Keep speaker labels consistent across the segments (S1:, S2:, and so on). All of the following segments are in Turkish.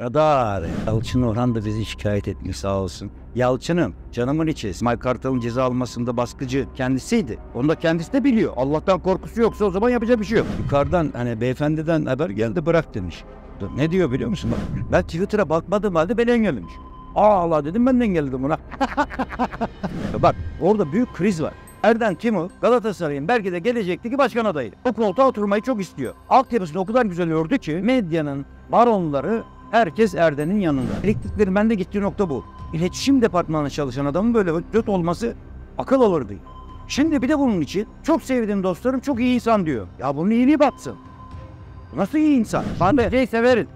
S1: Radar. Yalçın Orhan da bizi şikayet etmiş sağ olsun. Yalçın'ım, canımın içi. İsmail Kartal'ın ceza almasında baskıcı kendisiydi. Onu da kendisi de biliyor. Allah'tan korkusu yoksa o zaman yapacak bir şey yok. Yukarıdan hani beyefendiden haber geldi bırak demiş. Ne diyor biliyor musun? Bak, ben Twitter'a bakmadım halde beni engellemiş. Aa Allah dedim ben de engelledim buna. Bak orada büyük kriz var. Erden Timur Galatasaray'ın belki de gelecekteki başkan adayı. O koltuğa oturmayı çok istiyor. Altyapısını o kadar güzel ördü ki medyanın baronları Herkes Erden'in yanında. Elektriklerin bende gittiği nokta bu. İletişim departmanında çalışan adamın böyle öt olması akıl alır Şimdi bir de bunun için çok sevdiğim dostlarım çok iyi insan diyor. Ya bunun iyiliği batsın. Nasıl iyi insan? Ben de şey severim.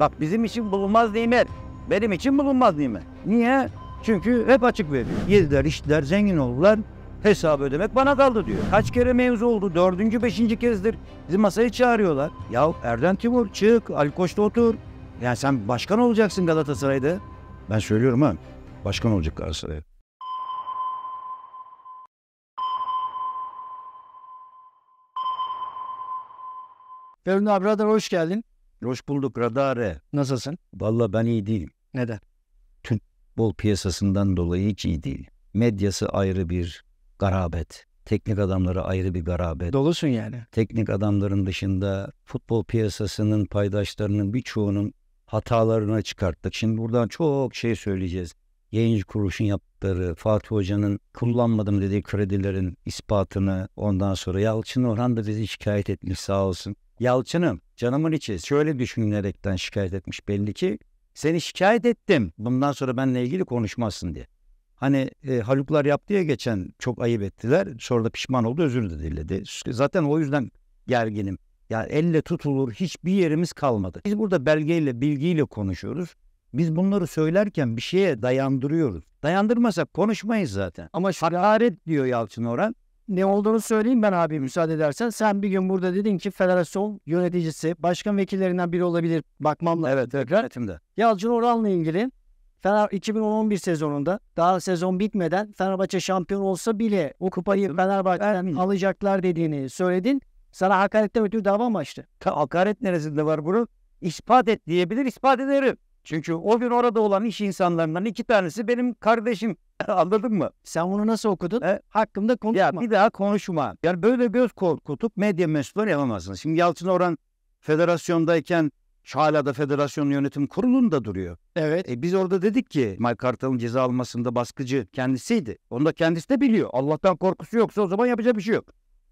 S1: Bak bizim için bulunmaz nimet. Benim için bulunmaz nimet. Niye? Çünkü hep açık veriyor. Yediler, içtiler, zengin oldular. Hesabı ödemek bana kaldı diyor. Kaç kere mevzu oldu? Dördüncü, beşinci kezdir. Bizi masaya çağırıyorlar. Ya Erden Timur çık, Ali Alkoç'ta otur. Yani sen başkan olacaksın Galatasaray'da. Ben söylüyorum ha. Başkan olacak Galatasaray. Ferun abi Radar hoş geldin. Hoş bulduk Radare. Nasılsın? Vallahi ben iyi değilim. Neden? Türk bol piyasasından dolayı hiç iyi değil. Medyası ayrı bir garabet. Teknik adamları ayrı bir garabet. Dolusun yani. Teknik adamların dışında futbol piyasasının paydaşlarının birçoğunun hatalarına çıkarttık. Şimdi buradan çok şey söyleyeceğiz. Yayıncı kuruluşun yaptıkları, Fatih Hoca'nın kullanmadım dediği kredilerin ispatını ondan sonra Yalçın Orhan da bizi şikayet etmiş sağ olsun. Yalçın'ım canımın içi şöyle düşünülerekten şikayet etmiş belli ki seni şikayet ettim bundan sonra benimle ilgili konuşmazsın diye. Hani e, Haluklar yaptı ya geçen çok ayıp ettiler sonra da pişman oldu özür diledi. Zaten o yüzden gerginim. Yani elle tutulur hiçbir yerimiz kalmadı. Biz burada belgeyle, bilgiyle konuşuyoruz. Biz bunları söylerken bir şeye dayandırıyoruz. Dayandırmasak konuşmayız zaten.
S2: Ama şu hakaret diyor Yalçın Orhan. Ne olduğunu söyleyeyim ben abi müsaade edersen. Sen bir gün burada dedin ki federasyon yöneticisi, başkan vekillerinden biri olabilir. Bakmamla. Evet, tekrar. Evet, Yalçın Orhan'la ilgili Fener 2011 sezonunda daha sezon bitmeden Fenerbahçe şampiyon olsa bile o kupayı Fenerbahçe'den alacaklar dediğini söyledin. Sana hakaretten ötürü dava mı açtı? Hakaret neresinde var bunu? İspat et diyebilir, ispat
S1: ederim. Çünkü o gün orada olan iş insanlarından iki tanesi benim kardeşim. Anladın mı? Sen bunu nasıl okudun? E? Hakkımda konuşma. Ya bir daha konuşma. Yani böyle göz korkutup medya mensupları yapamazsınız. Şimdi Yalçın Orhan federasyondayken hala da federasyon yönetim kurulunda duruyor. Evet. E biz orada dedik ki Mike Kartal'ın ceza almasında baskıcı kendisiydi. Onu da kendisi de biliyor. Allah'tan korkusu yoksa o zaman yapacak bir şey yok.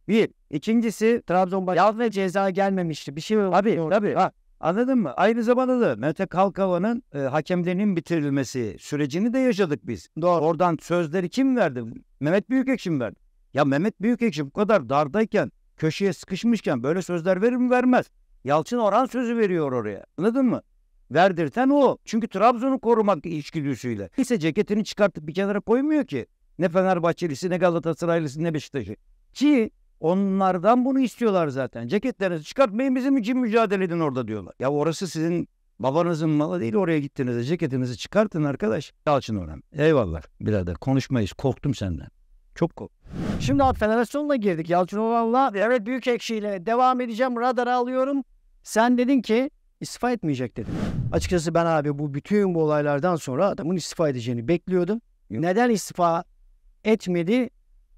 S1: Bir. İkincisi Trabzon yaz ve ceza gelmemişti. Bir şey mi? abi abi Ha, Anladın mı? Aynı zamanda da Mete Kalkavan'ın e, hakemlerinin bitirilmesi sürecini de yaşadık biz. Doğru. Oradan sözleri kim verdi? Mehmet Büyükekşi mi verdi? Ya Mehmet Büyükekşi bu kadar dardayken, köşeye sıkışmışken böyle sözler verir mi vermez? Yalçın Orhan sözü veriyor oraya. Anladın mı? Verdirten o. Çünkü Trabzon'u korumak içgüdüsüyle. Kimse ceketini çıkartıp bir kenara koymuyor ki. Ne Fenerbahçelisi, ne Galatasaraylısı, ne Beşiktaş'ı. Ki Onlardan bunu istiyorlar zaten. Ceketlerinizi çıkartmayın bizim için mücadele edin orada diyorlar. Ya orası sizin babanızın malı değil oraya gittiğinizde ceketinizi çıkartın arkadaş. Yalçın Orhan. Eyvallah birader konuşmayız korktum senden. Çok kork.
S2: Şimdi abi federasyonla girdik Yalçın Orhan'la. Evet büyük ekşiyle devam edeceğim radar alıyorum. Sen dedin ki istifa etmeyecek dedim. Açıkçası ben abi bu bütün bu olaylardan sonra adamın istifa edeceğini bekliyordum. Neden istifa etmedi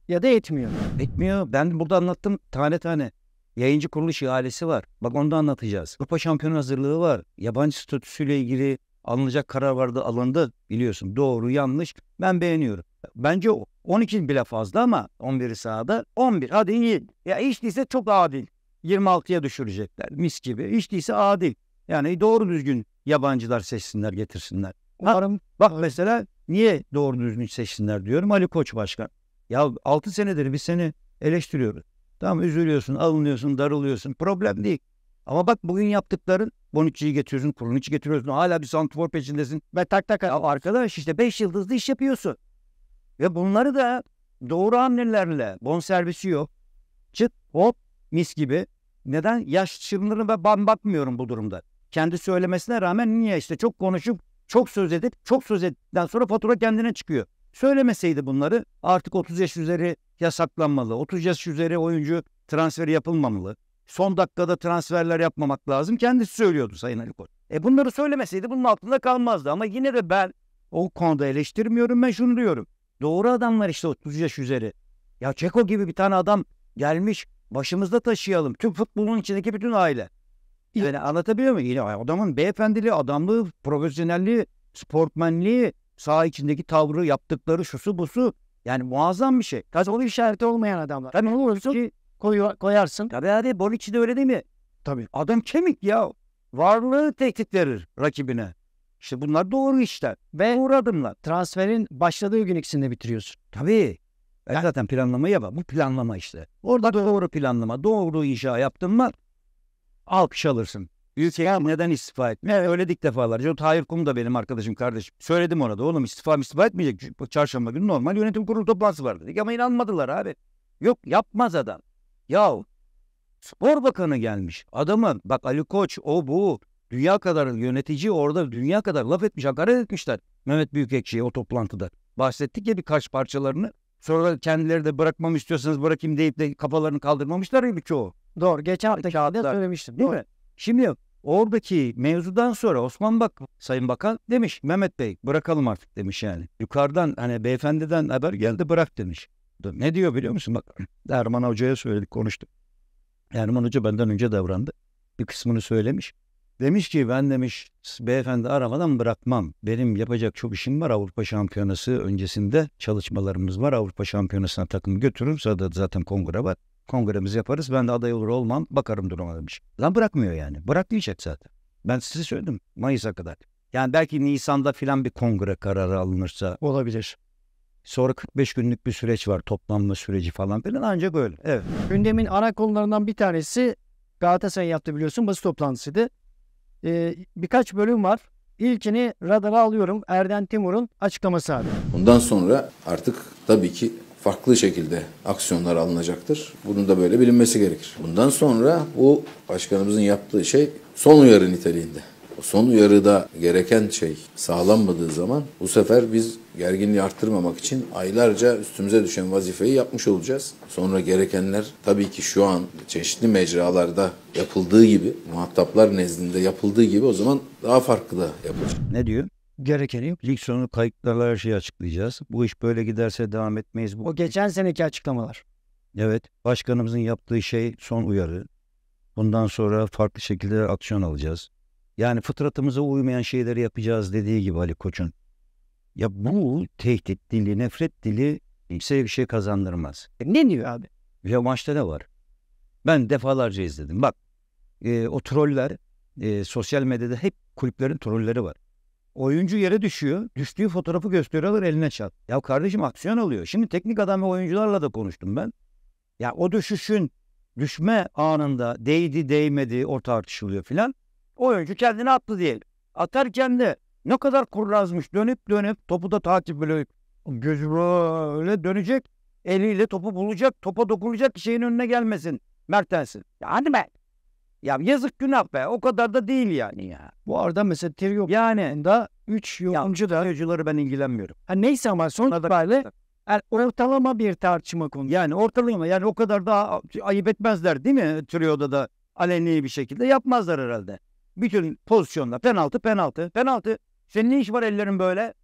S2: ya da etmiyor. Etmiyor. Ben burada anlattım tane tane.
S1: Yayıncı kuruluş ihalesi var. Bak onu da anlatacağız. Avrupa şampiyonu hazırlığı var. Yabancı statüsüyle ilgili alınacak karar vardı alındı biliyorsun. Doğru yanlış ben beğeniyorum. Bence 12 bile fazla ama 11'i sahada 11 hadi iyi. Ya hiç değilse çok adil. 26'ya düşürecekler mis gibi. Hiç değilse adil. Yani doğru düzgün yabancılar seçsinler getirsinler. Umarım. Ha, bak mesela niye doğru düzgün seçsinler diyorum Ali Koç Başkan. Ya 6 senedir biz seni eleştiriyoruz. Tamam üzülüyorsun, alınıyorsun, darılıyorsun. Problem değil. Ama bak bugün yaptıkların Bonucci'yi getiriyorsun, Kuruniç'i getiriyorsun. Hala bir santifor peşindesin. Ve tak tak ya arkadaş işte 5 yıldızlı iş yapıyorsun. Ve bunları da doğru hamlelerle bonservisi yok. Çıt hop mis gibi. Neden? Yaş sınırına ben bakmıyorum bu durumda. Kendi söylemesine rağmen niye işte çok konuşup çok söz edip çok söz ettikten sonra fatura kendine çıkıyor. Söylemeseydi bunları artık 30 yaş üzeri yasaklanmalı. 30 yaş üzeri oyuncu transferi yapılmamalı. Son dakikada transferler yapmamak lazım. Kendisi söylüyordu Sayın Ali Koç. E bunları söylemeseydi bunun altında kalmazdı. Ama yine de ben o konuda eleştirmiyorum. Ben şunu diyorum. Doğru adamlar işte 30 yaş üzeri. Ya Çeko gibi bir tane adam gelmiş başımızda taşıyalım. Tüm futbolun içindeki bütün aile. Yani anlatabiliyor muyum? Yine adamın beyefendiliği, adamlığı, profesyonelliği, sportmenliği, saha içindeki tavrı, yaptıkları şusu busu yani muazzam bir şey. Soru işareti olmayan adamlar. Tabii ne olursa ki koyuyor, koyarsın. Tabii hadi Boric de öyle değil mi? Tabii. Adam kemik ya. Varlığı tehdit verir rakibine. İşte bunlar doğru işler. Ve doğru adımlar. Transferin başladığı gün ikisini bitiriyorsun. Tabii. E yani, zaten planlama yapar. Bu planlama işte. Orada doğru planlama, doğru inşa yaptın mı alkış alırsın. Ülkeye neden istifa etme? Yani öyledik defalarca. O Tahir Kum da benim arkadaşım kardeşim. Söyledim ona da oğlum istifa mı istifa etmeyecek. Çünkü çarşamba günü normal yönetim kurulu toplantısı var dedik. Ama inanmadılar abi. Yok yapmaz adam. Yahu spor bakanı gelmiş. Adamı bak Ali Koç o bu dünya kadar yönetici orada dünya kadar laf etmiş hakaret etmişler. Mehmet Büyükekşi'ye o toplantıda. Bahsettik ya birkaç parçalarını. Sonra kendileri de bırakmam istiyorsanız bırakayım deyip de kafalarını kaldırmamışlar ya birçoğu. Doğru. Geçen hafta kağıda söylemiştim değil Doğru. mi? Şimdi Oradaki mevzudan sonra Osman Bak Sayın Bakan demiş Mehmet Bey bırakalım artık demiş yani. Yukarıdan hani beyefendiden haber geldi bırak demiş. Ne diyor biliyor musun? Bak Erman Hoca'ya söyledik konuştuk. Erman Hoca benden önce davrandı. Bir kısmını söylemiş. Demiş ki ben demiş beyefendi aramadan bırakmam. Benim yapacak çok işim var Avrupa Şampiyonası öncesinde çalışmalarımız var. Avrupa Şampiyonası'na takım götürürüm. Zaten kongre var. Kongremizi yaparız. Ben de aday olur olmam. Bakarım duruma demiş. Lan bırakmıyor yani. Bırakmayacak zaten. Ben size söyledim. Mayıs'a kadar. Yani belki Nisan'da filan bir kongre kararı alınırsa. Olabilir. Sonra 45
S2: günlük bir süreç var. Toplanma süreci falan filan. Ancak böyle. Evet. Gündemin ana konularından bir tanesi Galatasaray yaptı biliyorsun. Basın toplantısıydı. Ee, birkaç bölüm var. İlkini radara alıyorum. Erden Timur'un açıklaması abi.
S1: Bundan sonra artık tabii ki farklı şekilde aksiyonlar alınacaktır. Bunun da böyle bilinmesi gerekir. Bundan sonra bu başkanımızın yaptığı şey son uyarı niteliğinde. O son uyarıda gereken şey sağlanmadığı zaman bu sefer biz gerginliği arttırmamak için aylarca üstümüze düşen vazifeyi yapmış olacağız. Sonra gerekenler tabii ki şu an çeşitli mecralarda yapıldığı gibi, muhataplar nezdinde yapıldığı gibi o zaman daha farklı da yapılacak. Ne diyor? gerekeni yok. Lig sonu kayıtlarla her şeyi açıklayacağız. Bu iş böyle giderse devam etmeyiz. Bu... O
S2: geçen seneki açıklamalar.
S1: Evet. Başkanımızın yaptığı şey son uyarı. Bundan sonra farklı şekilde aksiyon alacağız. Yani fıtratımıza uymayan şeyleri yapacağız dediği gibi Ali Koç'un. Ya bu tehdit dili, nefret dili kimseye bir şey kazandırmaz. E ne diyor abi? Ya maçta ne var? Ben defalarca izledim. Bak e, o troller e, sosyal medyada hep kulüplerin trolleri var. Oyuncu yere düşüyor. Düştüğü fotoğrafı gösteriyorlar eline çat. Ya kardeşim aksiyon alıyor. Şimdi teknik adam ve oyuncularla da konuştum ben. Ya o düşüşün düşme anında değdi değmedi o tartışılıyor filan. Oyuncu kendini attı diyelim. Atarken de ne kadar kurnazmış dönüp dönüp topu da takip böyle gözü böyle dönecek. Eliyle topu bulacak. Topa dokunacak şeyin önüne gelmesin. Mertens'in. Yani ben. Ya yazık günah be. O kadar da değil yani ya. Bu arada mesela Terry yani da 3 yorumcu da yorumcuları ben ilgilenmiyorum. Ha neyse ama son itibariyle yani er, ortalama bir tartışma konusu. Yani ortalama yani o kadar da ayıp etmezler değil mi? Trio'da da aleni bir şekilde yapmazlar herhalde. Bütün pozisyonlar penaltı penaltı
S2: penaltı. Senin ne iş var ellerin böyle?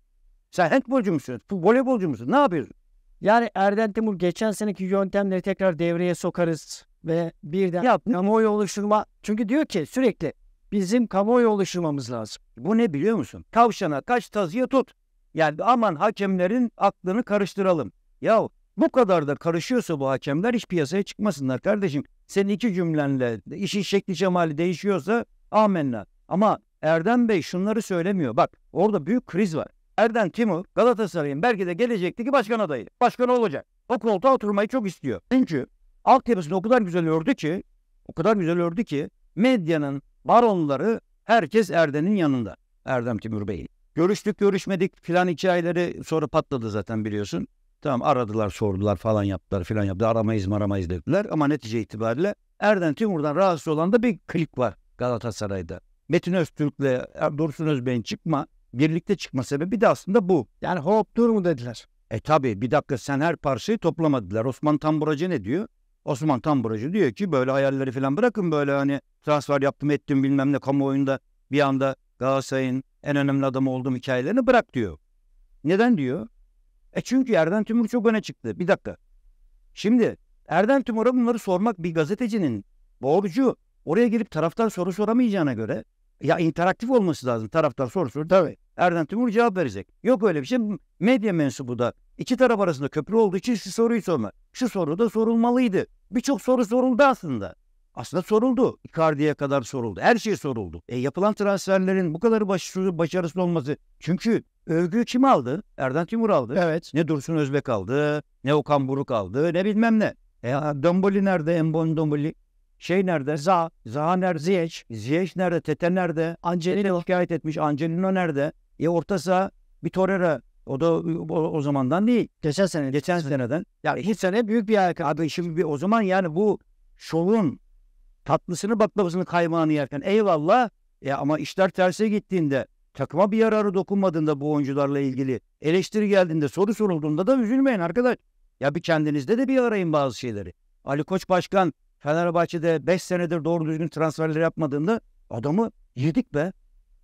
S2: Sen handbolcu musun? Voleybolcu musun? Ne yapıyorsun? Yani Erden Timur geçen seneki yöntemleri tekrar devreye sokarız ve birden ya kamuoyu oluşturma çünkü diyor ki sürekli bizim kamuoyu oluşturmamız lazım. Bu ne
S1: biliyor musun? Tavşana kaç tazıya tut. Yani aman hakemlerin aklını karıştıralım. Ya bu kadar da karışıyorsa bu hakemler hiç piyasaya çıkmasınlar kardeşim. Senin iki cümlenle işin şekli cemali değişiyorsa amenna. Ama Erdem Bey şunları söylemiyor. Bak orada büyük kriz var. Erden Timur Galatasaray'ın belki de gelecekteki başkan adayı. Başkan olacak. O koltuğa oturmayı çok istiyor. Çünkü altyapısını o kadar güzel ördü ki o kadar güzel ördü ki medyanın baronları herkes Erden'in yanında. Erdem Timur Bey'in. Görüştük görüşmedik filan hikayeleri sonra patladı zaten biliyorsun. Tamam aradılar sordular falan yaptılar filan yaptı aramayız maramayız dediler ama netice itibariyle Erden Timur'dan rahatsız olan da bir klik var Galatasaray'da. Metin Öztürk'le Dursun Özbey'in çıkma birlikte çıkma sebebi de aslında bu. Yani hop dur mu dediler. E tabi bir dakika sen her parçayı toplamadılar. Osman Tamburacı ne diyor? Osman Tamburacı diyor ki böyle hayalleri falan bırakın böyle hani transfer yaptım ettim bilmem ne kamuoyunda bir anda Galatasaray'ın en önemli adamı olduğum hikayelerini bırak diyor. Neden diyor? E çünkü Erden Tümür çok öne çıktı. Bir dakika. Şimdi Erden Tümür'e bunları sormak bir gazetecinin borcu. Oraya gelip taraftar soru soramayacağına göre ya interaktif olması lazım. Taraftar soru soru. Tabii. Erden Timur cevap verecek. Yok öyle bir şey. Medya mensubu da iki taraf arasında köprü olduğu için şu soruyu sorma. Şu soru da sorulmalıydı. Birçok soru soruldu aslında. Aslında soruldu. Icardi'ye kadar soruldu. Her şey soruldu. E, yapılan transferlerin bu kadar başarılı, başarısız olması. Çünkü övgü kim aldı? Erden Timur aldı. Evet. Ne Dursun Özbek aldı, ne Okan Buruk aldı, ne bilmem ne. E, Domboli nerede? Embon Domboli. Şey nerede? Za. Za nerede? Ziyech. Ziyech nerede? Tete nerede? Angelino şikayet etmiş. Angelino nerede? E orta saha bir Torreira o da o, o zamandan değil. Geçen sene. Geçen seneden. yani iki sene büyük bir ayak. Abi şimdi bir, o zaman yani bu şovun tatlısını baklavasını kaymağını yerken eyvallah ya e, ama işler terse gittiğinde takıma bir yararı dokunmadığında bu oyuncularla ilgili eleştiri geldiğinde soru sorulduğunda da üzülmeyin arkadaş. Ya bir kendinizde de bir arayın bazı şeyleri. Ali Koç Başkan Fenerbahçe'de 5 senedir doğru düzgün transferler yapmadığında adamı yedik be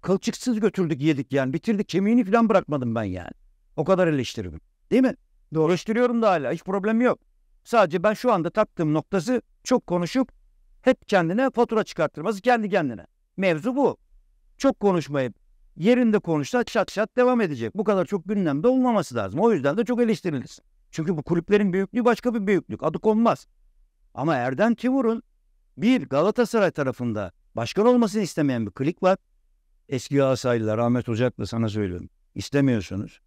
S1: kılçıksız götürdük yedik yani. Bitirdik kemiğini falan bırakmadım ben yani. O kadar eleştiriyorum, Değil mi? Doğru. Eleştiriyorum da hala. Hiç problem yok. Sadece ben şu anda taktığım noktası çok konuşup hep kendine fatura çıkarttırması kendi kendine. Mevzu bu. Çok konuşmayıp yerinde konuşsa şat şat devam edecek. Bu kadar çok gündemde olmaması lazım. O yüzden de çok eleştirilir. Çünkü bu kulüplerin büyüklüğü başka bir büyüklük. Adı konmaz. Ama Erden Timur'un bir Galatasaray tarafında başkan olmasını istemeyen bir klik var. Eski Galatasaraylılar Ahmet Ocak'la sana söylüyorum. İstemiyorsunuz.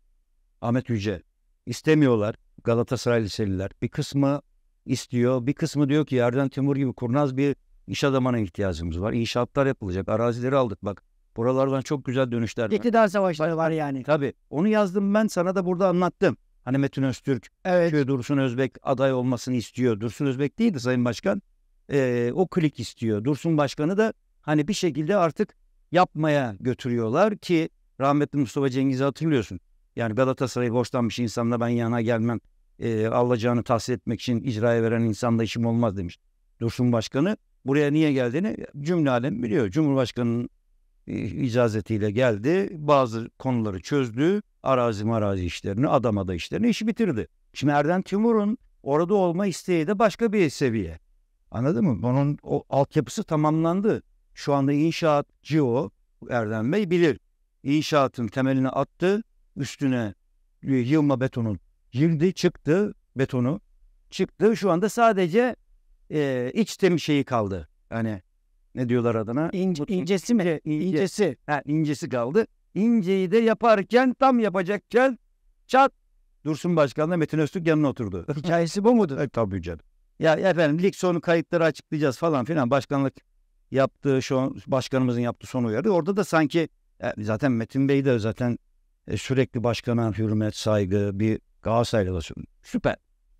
S1: Ahmet Yüce. İstemiyorlar Galatasaray liseliler. Bir kısmı istiyor. Bir kısmı diyor ki yerden Timur gibi kurnaz bir iş adamına ihtiyacımız var. İnşaatlar yapılacak. Arazileri aldık bak. Buralardan çok güzel dönüşler var. İktidar savaşları var yani. Tabii. Onu yazdım ben sana da burada anlattım. Hani Metin Öztürk, evet. Dursun Özbek aday olmasını istiyor. Dursun Özbek değil değildi Sayın Başkan. Ee, o klik istiyor. Dursun Başkanı da hani bir şekilde artık yapmaya götürüyorlar ki rahmetli Mustafa Cengiz'i hatırlıyorsun. Yani Galatasaray'ı borçlanmış insanla ben yana gelmem. E, alacağını tahsil etmek için icraya veren insanla işim olmaz demiş. Dursun Başkanı buraya niye geldiğini cümle alem biliyor. Cumhurbaşkanının e, icazetiyle geldi. Bazı konuları çözdü. Arazi marazi işlerini, adam ada işlerini işi bitirdi. Şimdi Erden Timur'un orada olma isteği de başka bir seviye. Anladın mı? Bunun o altyapısı tamamlandı. Şu anda inşaat CEO Erdem Bey bilir. İnşaatın temelini attı, üstüne e, yığma betonun girdi, çıktı betonu. Çıktı şu anda sadece e, iç tem şeyi kaldı. Hani ne diyorlar adına? İnce, incesi mi? İnce, İncesi. Ha, incesi kaldı. İnceyi de yaparken tam yapacakken çat Dursun Başkan'la Metin Öztürk yanına oturdu. Hikayesi bu mudur? E, tabii canım. Ya efendim lig sonu kayıtları açıklayacağız falan filan. Başkanlık yaptığı şu başkanımızın yaptığı son uyarı orada da sanki e, zaten Metin Bey de zaten e, sürekli başkana hürmet, saygı, bir Galatasaraylı süper.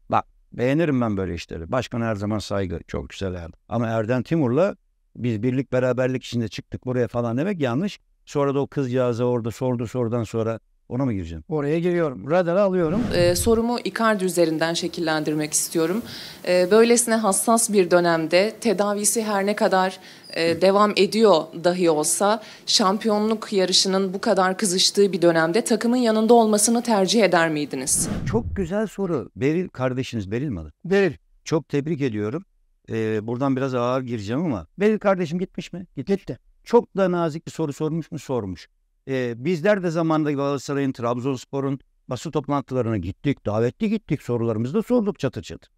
S1: Bak beğenirim ben böyle işleri. Başkan her zaman saygı çok güzel yani. Ama Erdem Timur'la biz birlik beraberlik içinde çıktık buraya falan demek yanlış. Sonra da o kızcağıza orada sordu sorudan sonra ona mı gireceğim?
S2: Oraya giriyorum. Radara alıyorum. Ee, sorumu Icardi üzerinden şekillendirmek istiyorum. Ee, böylesine hassas bir dönemde tedavisi her ne kadar e, devam ediyor dahi olsa şampiyonluk yarışının bu kadar kızıştığı bir dönemde takımın yanında olmasını tercih eder miydiniz? Çok güzel soru.
S1: Beril kardeşiniz Beril mi? Beril. Çok tebrik ediyorum. Ee, buradan biraz ağır gireceğim ama Beril kardeşim gitmiş mi? Gitmiş. Gitti. Çok da nazik bir soru sormuş mu? Sormuş. Ee, bizler de zamanında Galatasaray'ın, Trabzonspor'un basın toplantılarına gittik, davetli gittik, sorularımızı da sorduk çatır çatır.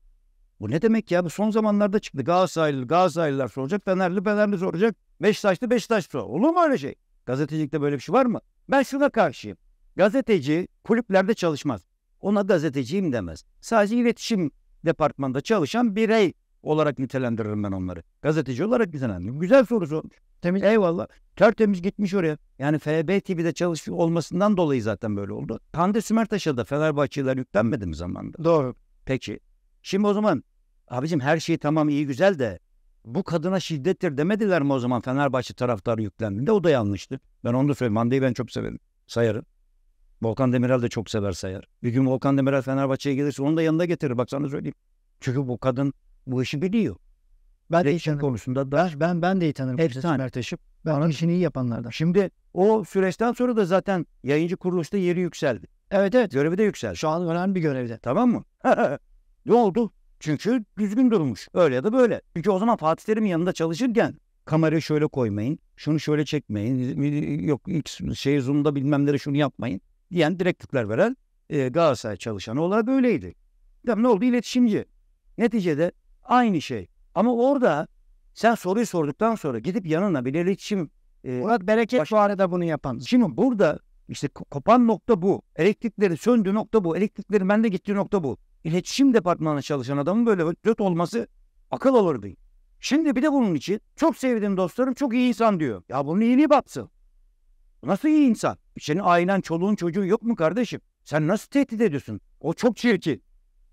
S1: Bu ne demek ya? Bu son zamanlarda çıktı. Galatasaraylı Galatasaraylılar soracak. Fenerli Fenerli soracak. Beşiktaşlı Beşiktaşlı soracak. Olur mu öyle şey? Gazetecilikte böyle bir şey var mı? Ben şuna karşıyım. Gazeteci kulüplerde çalışmaz. Ona gazeteciyim demez. Sadece iletişim departmanda çalışan birey olarak nitelendiririm ben onları. Gazeteci olarak nitelendiririm. Güzel soru sormuş. Temiz. Eyvallah. Tertemiz gitmiş oraya. Yani FB TV'de çalışıyor olmasından dolayı zaten böyle oldu. Hande Sümertaş'a da Fenerbahçeliler yüklenmedi mi zamanda? Doğru. Peki. Şimdi o zaman abicim her şey tamam iyi güzel de bu kadına şiddettir demediler mi o zaman Fenerbahçe taraftarı yüklendiğinde o da yanlıştı. Ben onu da söyleyeyim. Manda'yı ben çok severim. Sayarım. Volkan Demirel de çok sever sayar. Bir gün Volkan Demirel Fenerbahçe'ye gelirse onu da yanında getirir. Bak sana söyleyeyim. Çünkü bu kadın bu işi biliyor. Ben de tanırım. konusunda da ben ben, ben de iyi tanırım. Efsane. Merteş'i. Ben Anladın. işini iyi yapanlardan. Şimdi o süreçten sonra da zaten yayıncı kuruluşta yeri yükseldi. Evet evet. Görevi de yükseldi. Şu an önemli bir görevde. Tamam mı? Ne oldu? Çünkü düzgün durmuş. Öyle ya da böyle. Çünkü o zaman Fatih Terim yanında çalışırken kamerayı şöyle koymayın, şunu şöyle çekmeyin, e, e, yok ilk şey zoom'da bilmem nereye şunu yapmayın diyen direktifler veren e, Galatasaray çalışanı olarak böyleydi. Tamam ne oldu? İletişimci. Neticede aynı şey. Ama orada sen soruyu sorduktan sonra gidip yanına bir iletişim e, Murat Bereket baş... bu arada bunu yapan. Şimdi burada işte kopan nokta bu. Elektrikleri söndüğü nokta bu. Elektriklerin bende gittiği nokta bu iletişim departmanında çalışan adamın böyle hötlöt olması akıl alır değil. Şimdi bir de bunun için çok sevdiğim dostlarım çok iyi insan diyor. Ya bunun iyiliği batsın. Nasıl iyi insan? Senin ailen, çoluğun, çocuğun yok mu kardeşim? Sen nasıl tehdit ediyorsun? O çok çirkin.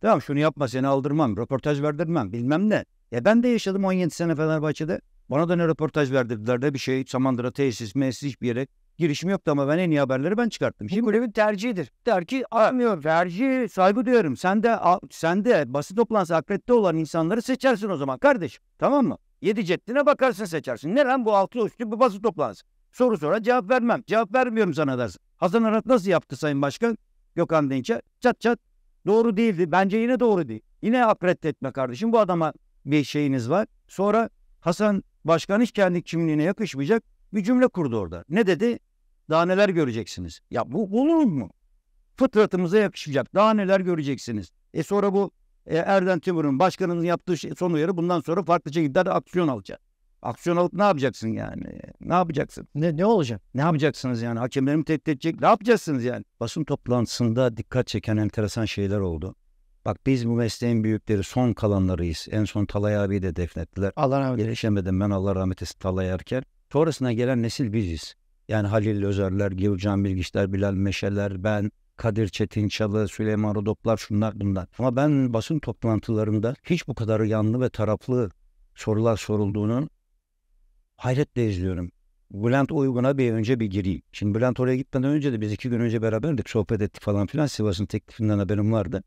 S1: Tamam şunu yapma seni aldırmam, röportaj verdirmem bilmem ne. Ya e ben de yaşadım 17 sene Fenerbahçe'de. Bana da ne röportaj verdirdiler de bir şey Samandıra tesis mesis hiçbir yere girişim yoktu ama ben en iyi haberleri ben çıkarttım. Şimdi Bu kulübün tercihidir. Der ki almıyorum. Tercih saygı duyuyorum. Sen de al, sen de basın toplantısı akredite olan insanları seçersin o zaman kardeşim. Tamam mı? Yedi ceddine bakarsın seçersin. Ne lan bu altı üstü bu basın toplantısı. Soru sonra cevap vermem. Cevap vermiyorum sana dersin. Hasan Arat nasıl yaptı Sayın Başkan? Gökhan Dinç'e çat çat doğru değildi. Bence yine doğru değil. Yine akredite etme kardeşim. Bu adama bir şeyiniz var. Sonra Hasan Başkan hiç kendi kimliğine yakışmayacak bir cümle kurdu orada. Ne dedi? Daha neler göreceksiniz? Ya bu olur mu? Fıtratımıza yakışacak. Daha neler göreceksiniz? E sonra bu e, Erden Timur'un başkanının yaptığı şey, son uyarı bundan sonra farklı şekilde de aksiyon alacak. Aksiyon alıp ne yapacaksın yani? Ne yapacaksın? Ne, ne olacak? Ne yapacaksınız yani? Hakemleri mi tehdit edecek? Ne yapacaksınız yani? Basın toplantısında dikkat çeken enteresan şeyler oldu. Bak biz bu mesleğin büyükleri son kalanlarıyız. En son Talay abi de defnettiler. Allah rahmet eylesin. ben Allah rahmet eylesin Talay Erker. Sonrasına gelen nesil biziz. Yani Halil Özerler, Gülcan Bilgiçler, Bilal Meşeler, ben, Kadir Çetinçalı, Süleyman Rodoplar şunlar bunlar. Ama ben basın toplantılarında hiç bu kadar yanlı ve taraflı sorular sorulduğunu hayretle izliyorum. Bülent Uygun'a bir önce bir gireyim. Şimdi Bülent oraya gitmeden önce de biz iki gün önce beraberdik. Sohbet ettik falan filan. Sivas'ın teklifinden haberim vardı.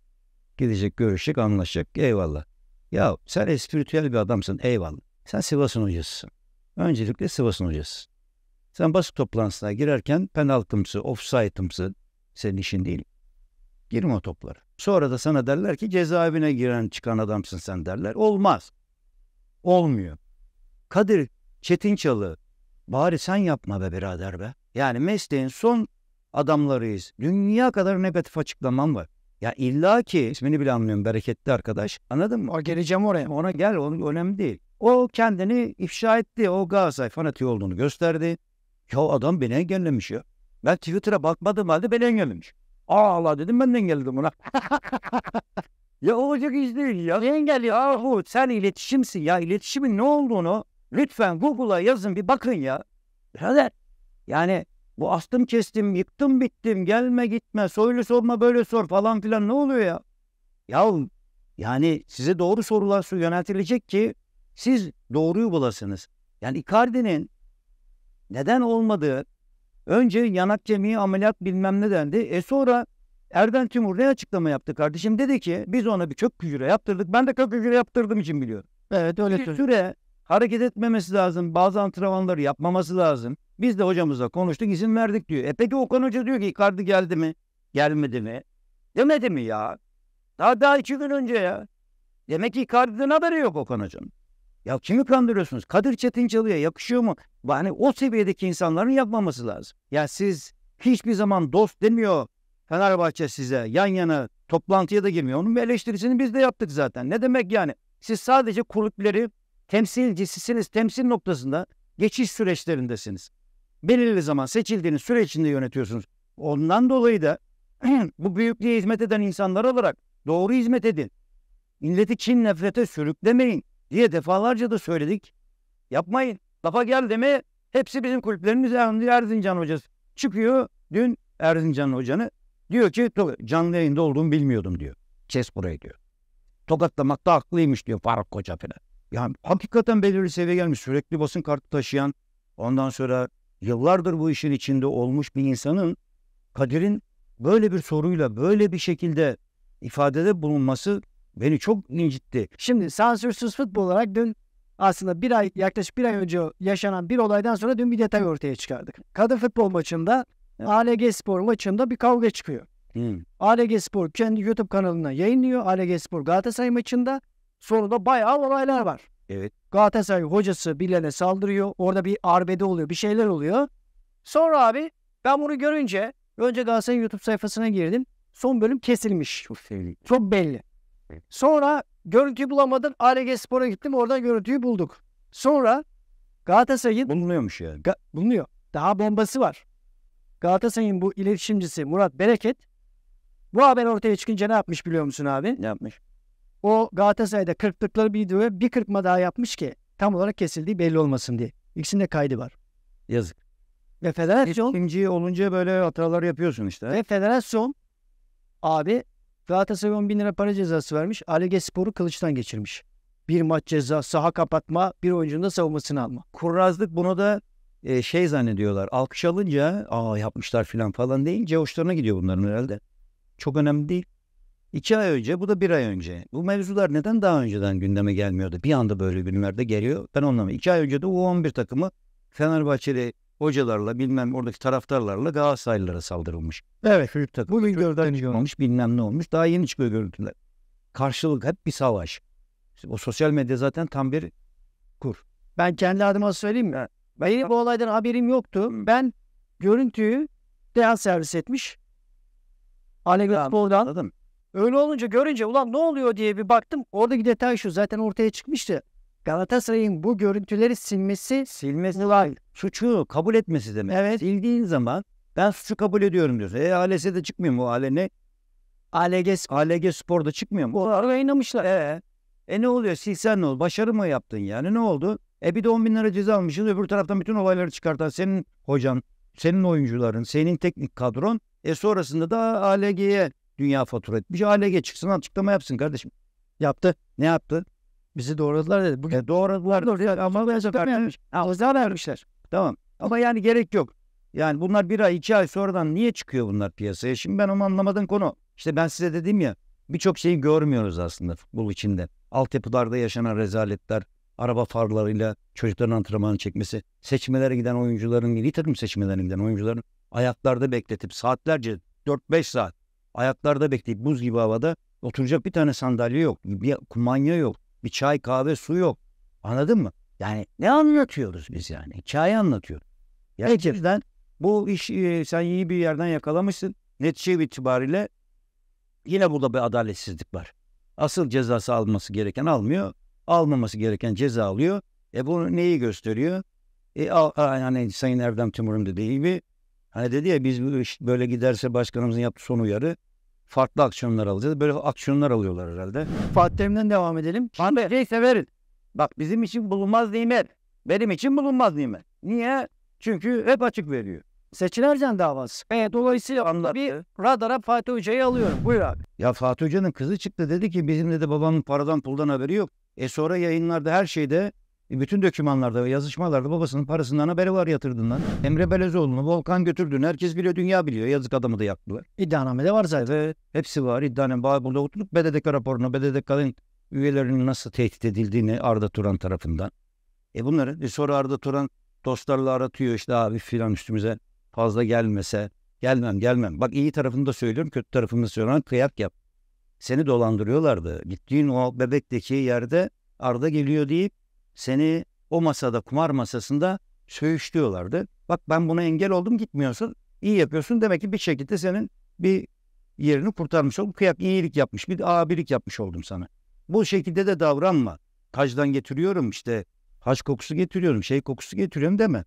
S1: Gidecek, görüşecek, anlaşacak. Eyvallah. Ya sen espiritüel bir adamsın. Eyvallah. Sen Sivas'ın hocasısın. Öncelikle Sivas'ın hocasısın. Sen basın toplantısına girerken penaltımsı, offside'ımsı senin işin değil. Girme o toplara. Sonra da sana derler ki cezaevine giren çıkan adamsın sen derler. Olmaz. Olmuyor. Kadir Çetinçalı bari sen yapma be birader be. Yani mesleğin son adamlarıyız. Dünya kadar negatif açıklamam var. Ya illa ki ismini bile anlıyorum bereketli arkadaş. Anladın mı? O geleceğim oraya. Ona gel onun önemli değil. O kendini ifşa etti. O Galatasaray fanatiği olduğunu gösterdi. Ya adam beni engellemiş ya. Ben Twitter'a bakmadım halde beni engellemiş. Aa Allah dedim ben de engelledim buna. ya olacak iş değil ya. Ne engel Ahu sen iletişimsin ya. İletişimin ne olduğunu lütfen Google'a yazın bir bakın ya. Birader yani bu astım kestim, yıktım bittim, gelme gitme, soylu sorma böyle sor falan filan ne oluyor ya? Ya yani size doğru sorular yöneltilecek ki siz doğruyu bulasınız. Yani Icardi'nin neden olmadı? Önce yanak kemiği ameliyat bilmem ne dendi. E sonra Erden Timur ne açıklama yaptı kardeşim? Dedi ki biz ona bir kök hücre yaptırdık. Ben de kök hücre yaptırdım için biliyorum. Evet öyle bir süre hareket etmemesi lazım. Bazı antrenmanları yapmaması lazım. Biz de hocamızla konuştuk izin verdik diyor. E peki Okan Hoca diyor ki Icardi geldi mi? Gelmedi mi? Demedi mi ya? Daha daha iki gün önce ya. Demek ki Icardi'den haberi yok Okan Hoca'nın. Ya kimi kandırıyorsunuz? Kadir Çetin çalıyor yakışıyor mu? Hani o seviyedeki insanların yapmaması lazım. Ya siz hiçbir zaman dost demiyor Fenerbahçe size yan yana toplantıya da girmiyor. Onun eleştirisini biz de yaptık zaten. Ne demek yani? Siz sadece kulüpleri temsilcisisiniz. Temsil noktasında geçiş süreçlerindesiniz. Belirli zaman seçildiğiniz süreç içinde yönetiyorsunuz. Ondan dolayı da bu büyüklüğe hizmet eden insanlar olarak doğru hizmet edin. Milleti kin nefrete sürüklemeyin diye defalarca da söyledik. Yapmayın. Lafa gel deme hepsi bizim kulüplerimiz Erzincan hocası. Çıkıyor dün Erzincan hocanı diyor ki canlı yayında olduğumu bilmiyordum diyor. Cespora'yı diyor. Tokatlamakta haklıymış diyor Faruk Koca falan. Yani hakikaten belirli seviye gelmiş. Sürekli basın kartı taşıyan ondan sonra yıllardır bu işin içinde olmuş bir insanın Kadir'in böyle bir soruyla böyle bir şekilde ifadede bulunması
S2: beni çok incitti. Şimdi sansürsüz futbol olarak dün aslında bir ay yaklaşık bir ay önce yaşanan bir olaydan sonra dün bir detay ortaya çıkardık. Kadın futbol maçında e, ALG Spor maçında bir kavga çıkıyor. Hmm. ALG Spor kendi YouTube kanalına yayınlıyor. ALG Spor Galatasaray maçında sonunda bayağı olaylar var. Evet. Galatasaray hocası birilerine saldırıyor. Orada bir arbede oluyor. Bir şeyler oluyor. Sonra abi ben bunu görünce önce Galatasaray YouTube sayfasına girdim. Son bölüm kesilmiş. Çok belli. Çok belli. Sonra görüntüyü bulamadım, ARG Spor'a gittim. Oradan görüntüyü bulduk. Sonra Galatasaray'ın... Bulunuyormuş yani. Ga- bulunuyor. Daha bombası var. Galatasaray'ın bu iletişimcisi Murat Bereket bu haber ortaya çıkınca ne yapmış biliyor musun abi? Ne yapmış? O Galatasaray'da kırptıkları bir videoya bir kırpma daha yapmış ki tam olarak kesildiği belli olmasın diye. İkisinde kaydı var. Yazık. Ve federasyon... İletişimci olunca böyle hatalar yapıyorsun işte. Ve federasyon abi Galatasaray 10 bin lira para cezası vermiş. Alege Spor'u kılıçtan geçirmiş. Bir maç ceza, saha kapatma, bir oyuncunun da savunmasını alma. Kurnazlık bunu da e, şey zannediyorlar. Alkış alınca aa yapmışlar
S1: filan falan deyince hoşlarına gidiyor bunların herhalde. Çok önemli değil. İki ay önce bu da bir ay önce. Bu mevzular neden daha önceden gündeme gelmiyordu? Bir anda böyle günlerde geliyor. Ben anlamıyorum. İki ay önce de U11 takımı Fenerbahçeli hocalarla bilmem oradaki taraftarlarla Galatasaraylılara saldırılmış. Evet. Çocuk takım. Bu videodan olmuş bilmem ne olmuş. Daha yeni çıkıyor görüntüler. Karşılık hep bir savaş. İşte o sosyal medya zaten tam bir kur. Ben
S2: kendi adıma söyleyeyim mi? Benim bu olaydan haberim yoktu. Ben görüntüyü Real servis etmiş. Alegrapol'dan. Öyle olunca görünce ulan ne oluyor diye bir baktım. Oradaki detay şu zaten ortaya çıkmıştı. Galatasaray'ın bu görüntüleri silmesi silmesi var. Suçu kabul etmesi demek. Evet. Sildiğin zaman ben suçu
S1: kabul ediyorum diyorsun. E de çıkmıyor mu? AL ne? ALG, ALG Spor'da çıkmıyor mu? Onlar oynamışlar. E, e ne oluyor? Silsen ne oldu? Başarı mı yaptın yani? Ne oldu? E bir de 10 bin lira ceza almışız. Öbür taraftan bütün olayları çıkartan senin hocan, senin oyuncuların, senin teknik kadron. E sonrasında da ALG'ye dünya fatura etmiş. ALG çıksın açıklama yapsın kardeşim. Yaptı. Ne yaptı? Bizi doğradılar dedi. Bugün e, doğradılar. Doğru, yani, ama vermiş. Ağızdan vermişler. Tamam. Ama yani gerek yok. Yani bunlar bir ay iki ay sonradan niye çıkıyor bunlar piyasaya? Şimdi ben onu anlamadığım konu. İşte ben size dedim ya birçok şeyi görmüyoruz aslında futbol içinde. Altyapılarda yaşanan rezaletler, araba farlarıyla çocukların antrenmanı çekmesi, seçmelere giden oyuncuların, milli takım seçmelerine giden oyuncuların ayaklarda bekletip saatlerce 4-5 saat ayaklarda bekleyip buz gibi havada oturacak bir tane sandalye yok, bir kumanya yok. Bir çay kahve su yok. Anladın mı? Yani ne anlatıyoruz biz yani? Hikaye anlatıyoruz. Gerçekten bu iş e, sen iyi bir yerden yakalamışsın. Netice şey itibariyle yine burada bir adaletsizlik var. Asıl cezası alması gereken almıyor. Almaması gereken ceza alıyor. E bu neyi gösteriyor? E, al, yani Sayın Erdem Timur'un dediği gibi hani dedi ya biz böyle giderse başkanımızın yaptığı son uyarı farklı aksiyonlar alacağız. Böyle aksiyonlar alıyorlar herhalde. Fatih devam edelim. Ben de şey severim. Bak bizim için bulunmaz nimet.
S2: Benim için bulunmaz nimet. Niye? Çünkü hep açık veriyor. Seçil Ercan davası. E, dolayısıyla anlar. bir radara Fatih Hoca'yı alıyorum. Buyur abi.
S1: Ya Fatih Hoca'nın kızı çıktı dedi ki bizim dedi babamın paradan puldan haberi yok. E sonra yayınlarda her şeyde e, bütün dokümanlarda ve yazışmalarda babasının parasından haberi var yatırdığından. Emre Belezoğlu'nu Volkan götürdüğünü herkes biliyor, dünya biliyor. Yazık adamı da yaktılar. İddianame de var zaten. Evet, hepsi var. İddianame burada oturup BDDK raporunu, BDDK'nın üyelerinin nasıl tehdit edildiğini Arda Turan tarafından. E bunları e sonra Arda Turan dostlarla aratıyor işte abi filan üstümüze fazla gelmese gelmem gelmem. Bak iyi tarafını da söylüyorum kötü tarafını da söylüyorum kıyak yap. Seni dolandırıyorlardı. Gittiğin o bebekteki yerde Arda geliyor deyip seni o masada kumar masasında söğüşlüyorlardı. Bak ben buna engel oldum gitmiyorsun. İyi yapıyorsun. Demek ki bir şekilde senin bir yerini kurtarmış oldum. Kıyak iyilik yapmış. Bir abilik yapmış oldum sana. Bu şekilde de davranma. Hacdan getiriyorum işte haç kokusu getiriyorum, şey kokusu getiriyorum deme.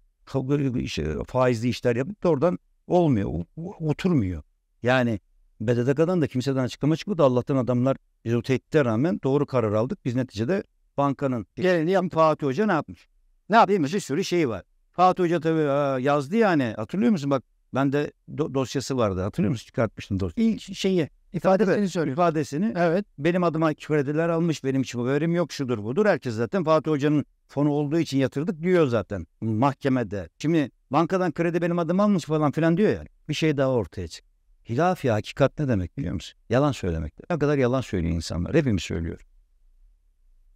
S1: Faizli işler yapıp da oradan olmuyor, oturmuyor. Yani BDDK'dan da kimseden açıklama çıkmadı. Allah'tan adamlar tehdide rağmen doğru karar aldık. Biz neticede bankanın geleni yap Fatih Hoca ne yapmış? Ne yapmış? Bir sürü şey var. Fatih Hoca tabii yazdı yani. Hatırlıyor musun? Bak ben de do- dosyası vardı. Hatırlıyor musun? Çıkartmıştım dosyayı. İlk şeyi ifadesini söylüyor. İfadesini. Evet. Benim adıma krediler almış. Benim için haberim yok. Şudur budur. Herkes zaten Fatih Hoca'nın fonu olduğu için yatırdık diyor zaten mahkemede. Şimdi bankadan kredi benim adım almış falan filan diyor yani. Bir şey daha ortaya çık. Hilafi hakikat ne demek biliyor musun? Yalan söylemek. Ne kadar yalan söylüyor insanlar. Hepimiz söylüyor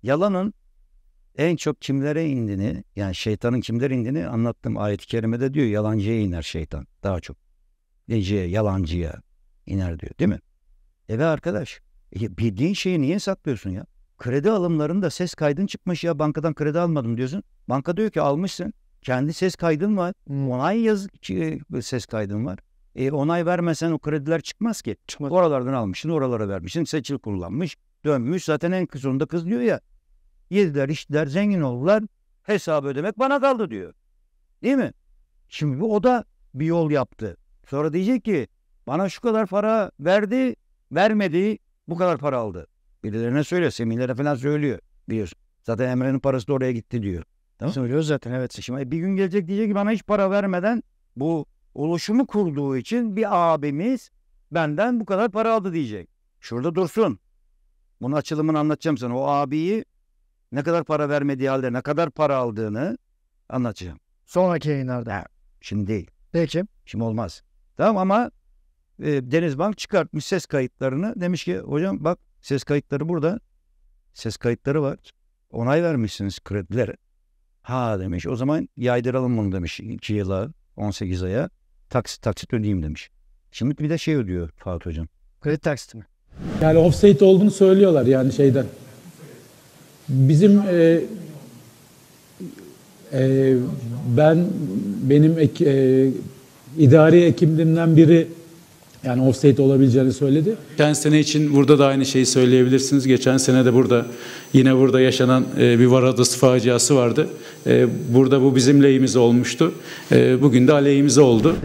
S1: yalanın en çok kimlere indiğini yani şeytanın kimlere indiğini anlattım. Ayet-i kerimede diyor yalancıya iner şeytan daha çok. Neciye yalancıya iner diyor değil mi? Eve arkadaş e, bildiğin şeyi niye saklıyorsun ya? Kredi alımlarında ses kaydın çıkmış ya bankadan kredi almadım diyorsun. Banka diyor ki almışsın. Kendi ses kaydın var. Hmm. Onay yaz e, ses kaydın var. E, onay vermesen o krediler çıkmaz ki. Çıkmaz. Oralardan almışsın, oralara vermişsin. Seçil kullanmış, dönmüş. Zaten en sonunda kız diyor ya Yediler, içtiler, zengin oldular. Hesabı ödemek bana kaldı diyor. Değil mi? Şimdi bu o da bir yol yaptı. Sonra diyecek ki bana şu kadar para verdi, vermedi, bu kadar para aldı. Birilerine söylüyor, seminlere falan söylüyor biliyorsun. Zaten Emre'nin parası da oraya gitti diyor. Tamam. Söylüyor zaten evet. E şimdi bir gün gelecek diyecek ki bana hiç para vermeden bu oluşumu kurduğu için bir abimiz benden bu kadar para aldı diyecek. Şurada dursun. Bunun açılımını anlatacağım sana. O abiyi ne kadar para vermediği halde ne kadar para aldığını anlatacağım. Sonraki yayınlarda. Ha, şimdi değil. Peki. Şimdi olmaz. Tamam ama e, Denizbank çıkartmış ses kayıtlarını. Demiş ki hocam bak ses kayıtları burada. Ses kayıtları var. Onay vermişsiniz kredilere. Ha demiş o zaman yaydıralım bunu demiş 2 yıla 18 aya taksit taksit ödeyeyim demiş. Şimdi bir de şey ödüyor Fatih Hocam.
S2: Kredi taksiti mi? Yani offset olduğunu söylüyorlar
S1: yani şeyden.
S2: Bizim e,
S1: e, ben benim ek, e, idari ekimliğimden biri yani offsite olabileceğini söyledi. Geçen sene için burada da aynı şeyi söyleyebilirsiniz. Geçen sene de burada yine burada yaşanan e, bir Var faciası vardı. E, burada bu bizim lehimize olmuştu. E, bugün de aleyhimize oldu.